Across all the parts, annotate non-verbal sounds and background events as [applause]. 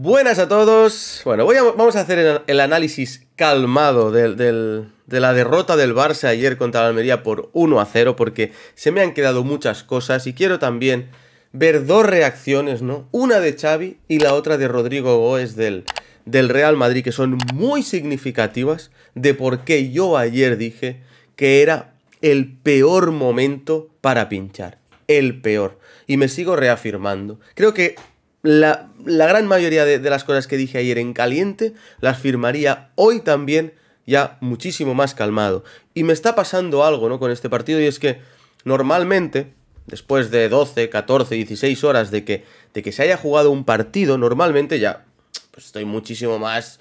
Buenas a todos. Bueno, vamos a hacer el, análisis calmado de la derrota del Barça ayer contra la Almería por 1 a 0, porque se me han quedado muchas cosas y quiero también ver dos reacciones, ¿no? Una de Xavi y la otra de Rodrigo Goes del, del Real Madrid, que son muy significativas de por qué yo ayer dije que era el peor momento para pinchar. El peor. Y me sigo reafirmando. Creo que la, gran mayoría de, las cosas que dije ayer en caliente las firmaría hoy también ya muchísimo más calmado. Y me está pasando algo, ¿no? Con este partido y es que normalmente después de 12, 14, 16 horas de que, de que se haya jugado un partido, normalmente ya pues estoy muchísimo más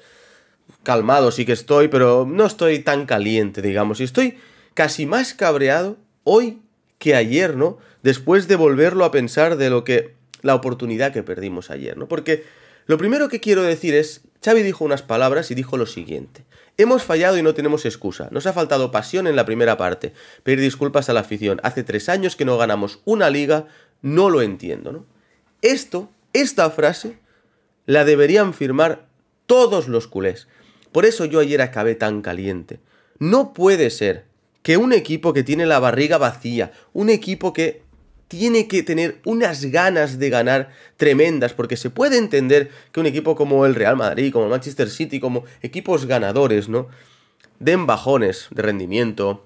calmado, sí que estoy, pero no estoy tan caliente, digamos. Y estoy casi más cabreado hoy que ayer, ¿no? Después de volverlo a pensar de lo que la oportunidad que perdimos ayer, ¿no? Porque lo primero que quiero decir es, Xavi dijo unas palabras y dijo lo siguiente. Hemos fallado y no tenemos excusa. Nos ha faltado pasión en la primera parte. Pedir disculpas a la afición. Hace tres años que no ganamos una liga. No lo entiendo, ¿no? Esto, esta frase, la deberían firmar todos los culés. Por eso yo ayer acabé tan caliente. No puede ser que un equipo que tiene la barriga vacía, un equipo que tiene que tener unas ganas de ganar tremendas, porque se puede entender que un equipo como el Real Madrid, como el Manchester City, como equipos ganadores, ¿no? Den bajones de rendimiento,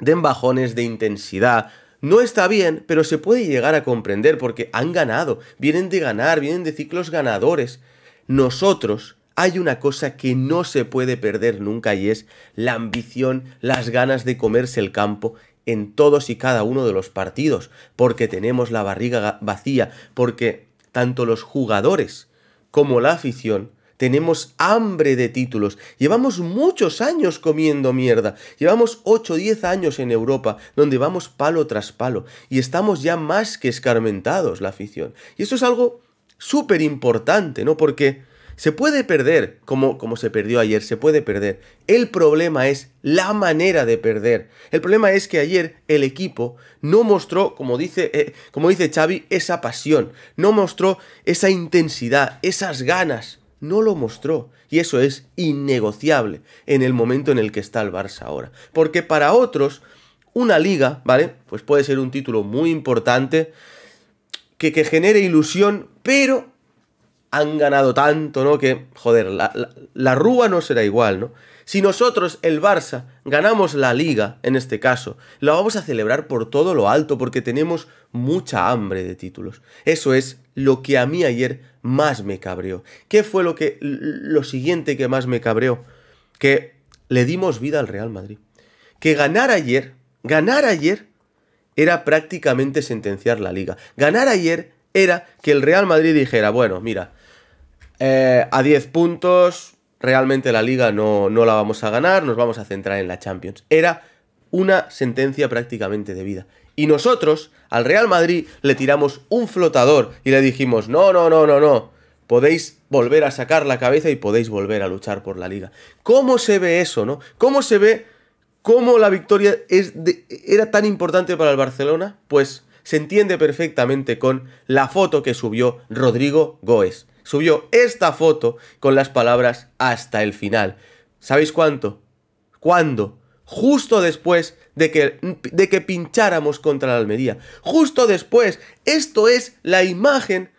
den bajones de intensidad. No está bien, pero se puede llegar a comprender porque han ganado, vienen de ganar, vienen de ciclos ganadores. Nosotros hay una cosa que no se puede perder nunca y es la ambición, las ganas de comerse el campo en todos y cada uno de los partidos, porque tenemos la barriga vacía, porque tanto los jugadores como la afición tenemos hambre de títulos. Llevamos muchos años comiendo mierda. Llevamos 8 o 10 años en Europa, donde vamos palo tras palo. Y estamos ya más que escarmentados, la afición. Y eso es algo súper importante, ¿no? Porque se puede perder, como, como se perdió ayer, se puede perder. El problema es la manera de perder. El problema es que ayer el equipo no mostró, como dice, eh, como dice Xavi, esa pasión, no mostró esa intensidad, esas ganas. No lo mostró. Y eso es innegociable en el momento en el que está el Barça ahora. Porque para otros, una liga, ¿vale? Pues puede ser un título muy importante, que, que genere ilusión, pero han ganado tanto, ¿no? Que, joder, la, Rúa no será igual, ¿no? Si nosotros, el Barça, ganamos la liga, en este caso, la vamos a celebrar por todo lo alto, porque tenemos mucha hambre de títulos. Eso es lo que a mí ayer más me cabreó. ¿Qué fue lo, que, lo siguiente que más me cabreó? Que le dimos vida al Real Madrid. Que ganar ayer, ganar ayer, era prácticamente sentenciar la liga. Ganar ayer era que el Real Madrid dijera, bueno, mira, eh, a 10 puntos, realmente la liga no, no la vamos a ganar, nos vamos a centrar en la Champions. Era una sentencia prácticamente de vida. Y nosotros, al Real Madrid, le tiramos un flotador y le dijimos, no, no, no, no, no, podéis volver a sacar la cabeza y podéis volver a luchar por la liga. ¿Cómo se ve eso, no? ¿Cómo se ve cómo la victoria es era tan importante para el Barcelona? Pues se entiende perfectamente con la foto que subió Rodrigo Goes subió esta foto con las palabras hasta el final. ¿Sabéis cuánto? ¿Cuándo? Justo después de que, de que pincháramos contra la Almería. Justo después. Esto es la imagen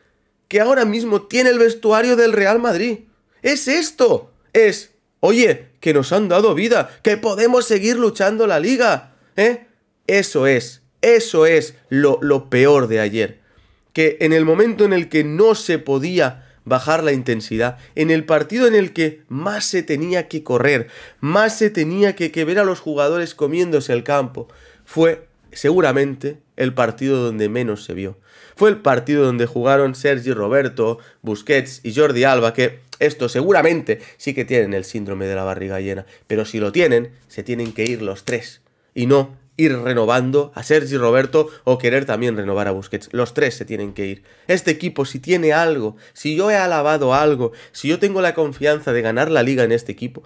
que ahora mismo tiene el vestuario del Real Madrid. Es esto. Es, oye, que nos han dado vida, que podemos seguir luchando la liga. ¿eh? Eso es, eso es lo, lo peor de ayer. Que en el momento en el que no se podía bajar la intensidad, en el partido en el que más se tenía que correr, más se tenía que, ver a los jugadores comiéndose el campo, fue seguramente el partido donde menos se vio. Fue el partido donde jugaron Sergi Roberto, Busquets y Jordi Alba, que esto seguramente sí que tienen el síndrome de la barriga llena, pero si lo tienen, se tienen que ir los tres, y no ir renovando a Sergi Roberto o querer también renovar a Busquets. Los tres se tienen que ir. Este equipo, si tiene algo, si yo he alabado algo, si yo tengo la confianza de ganar la liga en este equipo,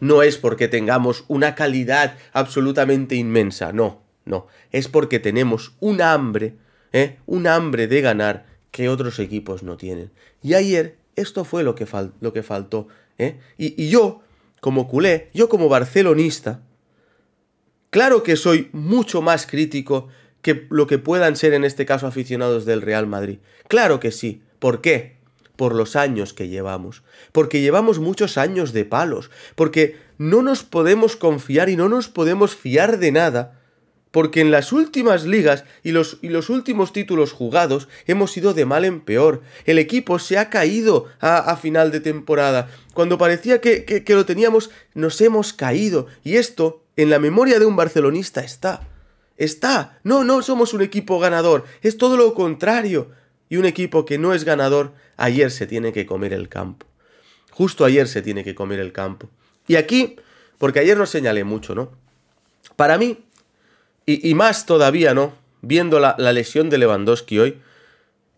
no es porque tengamos una calidad absolutamente inmensa, no, no. Es porque tenemos un hambre, ¿eh? un hambre de ganar que otros equipos no tienen. Y ayer esto fue lo que, lo que faltó. ¿eh? y yo, como culé, yo como barcelonista, Claro que soy mucho más crítico que lo que puedan ser en este caso aficionados del Real Madrid. Claro que sí. ¿Por qué? Por los años que llevamos. Porque llevamos muchos años de palos. Porque no nos podemos confiar y no nos podemos fiar de nada. Porque en las últimas ligas y los, últimos títulos jugados hemos ido de mal en peor. El equipo se ha caído a, final de temporada. Cuando parecía que lo teníamos, nos hemos caído. Y esto en la memoria de un barcelonista está. Está. No, no somos un equipo ganador. Es todo lo contrario. Y un equipo que no es ganador, ayer se tiene que comer el campo. Justo ayer se tiene que comer el campo. Y aquí, porque ayer no señalé mucho, ¿no? Para mí, y, más todavía, ¿no? Viendo la lesión de Lewandowski hoy,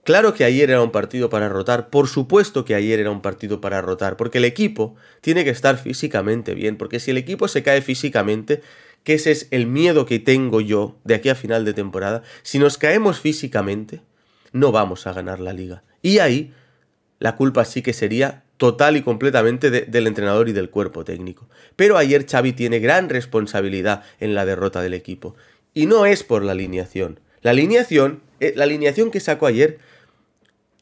Claro que ayer era un partido para rotar, por supuesto que ayer era un partido para rotar, porque el equipo tiene que estar físicamente bien, porque si el equipo se cae físicamente, que ese es el miedo que tengo yo de aquí a final de temporada, si nos caemos físicamente, no vamos a ganar la liga. Y ahí la culpa sí que sería total y completamente del entrenador y del cuerpo técnico. Pero ayer Xavi tiene gran responsabilidad en la derrota del equipo. Y no es por la alineación. La alineación, eh, la alineación que sacó ayer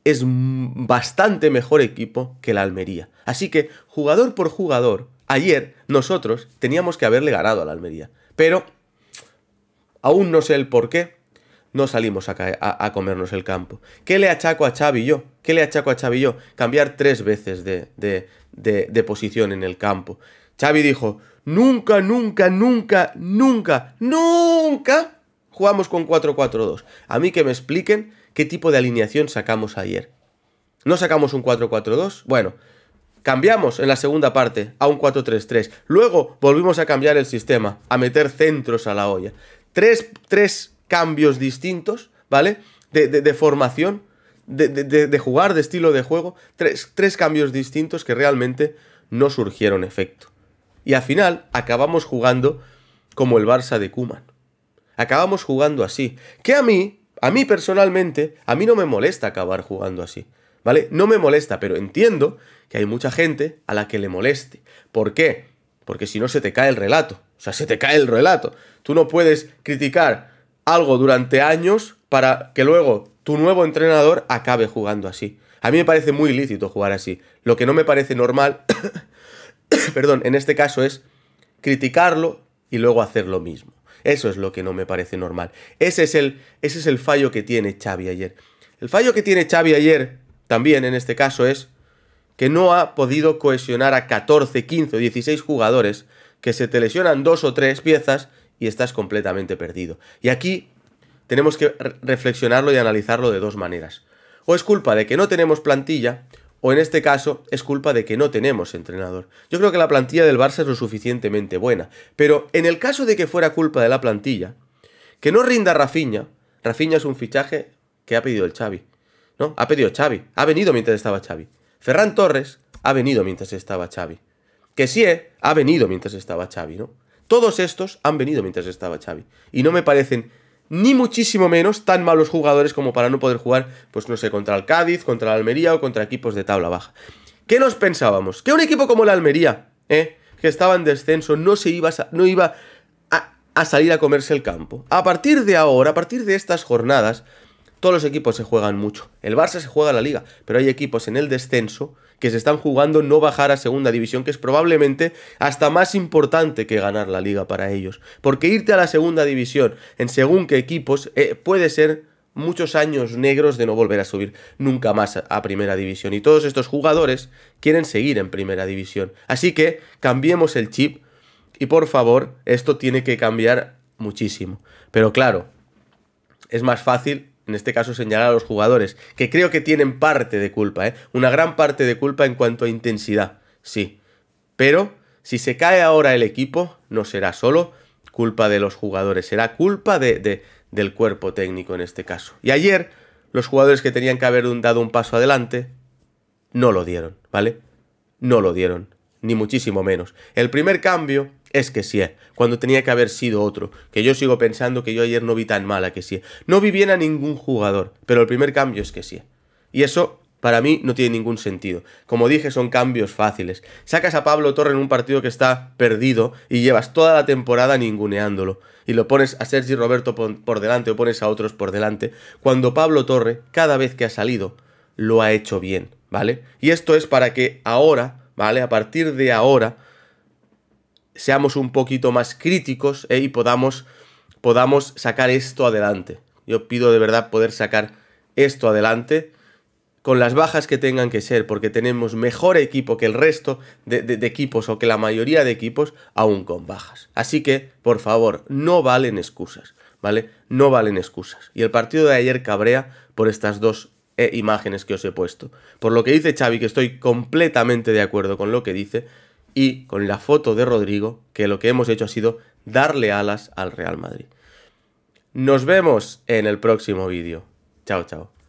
es bastante mejor equipo que la Almería. Así que, jugador por jugador, ayer nosotros teníamos que haberle ganado a la Almería. Pero, aún no sé el por qué, no salimos a, a, comernos el campo. ¿Qué le achaco a Xavi yo? ¿Qué le achaco a Xavi yo? Cambiar tres veces de, posición en el campo. Xavi dijo, nunca, nunca, nunca, nunca, nunca jugamos con 4-4-2. A mí que me expliquen qué tipo de alineación sacamos ayer. No sacamos un 4-4-2, bueno, cambiamos en la segunda parte a un 4-3-3. Luego volvimos a cambiar el sistema, a meter centros a la olla. Tres, tres cambios distintos, ¿vale? De, formación, de, jugar, de estilo de juego. Tres, tres cambios distintos que realmente no surgieron efecto. Y al final acabamos jugando como el Barça de Kuman. Acabamos jugando así. Que a mí a mí personalmente, a mí no me molesta acabar jugando así, ¿vale? No me molesta, pero entiendo que hay mucha gente a la que le moleste. ¿Por qué? Porque si no se te cae el relato. O sea, se te cae el relato. Tú no puedes criticar algo durante años para que luego tu nuevo entrenador acabe jugando así. A mí me parece muy ilícito jugar así. Lo que no me parece normal, [coughs] perdón, en este caso es criticarlo y luego hacer lo mismo. Eso es lo que no me parece normal. Ese es el, ese es el fallo que tiene Xavi ayer. El fallo que tiene Xavi ayer, también en este caso, es que no ha podido cohesionar a 14, 15 o 16 jugadores, que se te lesionan dos o tres piezas y estás completamente perdido. Y aquí tenemos que reflexionarlo y analizarlo de dos maneras. O es culpa de que no tenemos plantilla, o en este caso es culpa de que no tenemos entrenador. Yo creo que la plantilla del Barça es lo suficientemente buena, pero en el caso de que fuera culpa de la plantilla, que no rinda Rafiña, Rafiña es un fichaje que ha pedido el Xavi, ¿no? Ha pedido Xavi, ha venido mientras estaba Xavi. Ferran Torres ha venido mientras estaba Xavi. Que sí, ha venido mientras estaba Xavi, ¿no? Todos estos han venido mientras estaba Xavi y no me parecen ni muchísimo menos tan malos jugadores como para no poder jugar, pues no sé, contra el Cádiz, contra la Almería o contra equipos de tabla baja. ¿Qué nos pensábamos? Que un equipo como la Almería, ¿eh? que estaba en descenso, no, se iba, no iba a salir a comerse el campo. A partir de ahora, a partir de estas jornadas, todos los equipos se juegan mucho. El Barça se juega la liga, pero hay equipos en el descenso que se están jugando no bajar a segunda división, que es probablemente hasta más importante que ganar la liga para ellos. Porque irte a la segunda división en según qué equipos eh, puede ser muchos años negros de no volver a subir nunca más a primera división. Y todos estos jugadores quieren seguir en primera división. Así que cambiemos el chip y por favor, esto tiene que cambiar muchísimo. Pero claro, es más fácil en este caso señalar a los jugadores, que creo que tienen parte de culpa, ¿eh? una gran parte de culpa en cuanto a intensidad, sí. Pero si se cae ahora el equipo, no será solo culpa de los jugadores, será culpa de, del cuerpo técnico en este caso. Y ayer los jugadores que tenían que haber dado un paso adelante, no lo dieron, ¿vale? No lo dieron, ni muchísimo menos. El primer cambio es que sí cuando tenía que haber sido otro, que yo sigo pensando que yo ayer no vi tan mala que sí No vi bien a ningún jugador, pero el primer cambio es que sí Y eso para mí no tiene ningún sentido. Como dije, son cambios fáciles. Sacas a Pablo Torre en un partido que está perdido y llevas toda la temporada ninguneándolo. Y lo pones a Sergi Roberto por delante o pones a otros por delante. Cuando Pablo Torre, cada vez que ha salido, lo ha hecho bien, ¿vale? Y esto es para que ahora, ¿vale? A partir de ahora seamos un poquito más críticos eh, y podamos, podamos sacar esto adelante. Yo pido de verdad poder sacar esto adelante con las bajas que tengan que ser, porque tenemos mejor equipo que el resto de, equipos o que la mayoría de equipos, aún con bajas. Así que, por favor, no valen excusas, ¿vale? No valen excusas. Y el partido de ayer cabrea por estas dos eh, imágenes que os he puesto. Por lo que dice Xavi, que estoy completamente de acuerdo con lo que dice, y con la foto de Rodrigo, que lo que hemos hecho ha sido darle alas al Real Madrid. Nos vemos en el próximo vídeo. Chao, chao.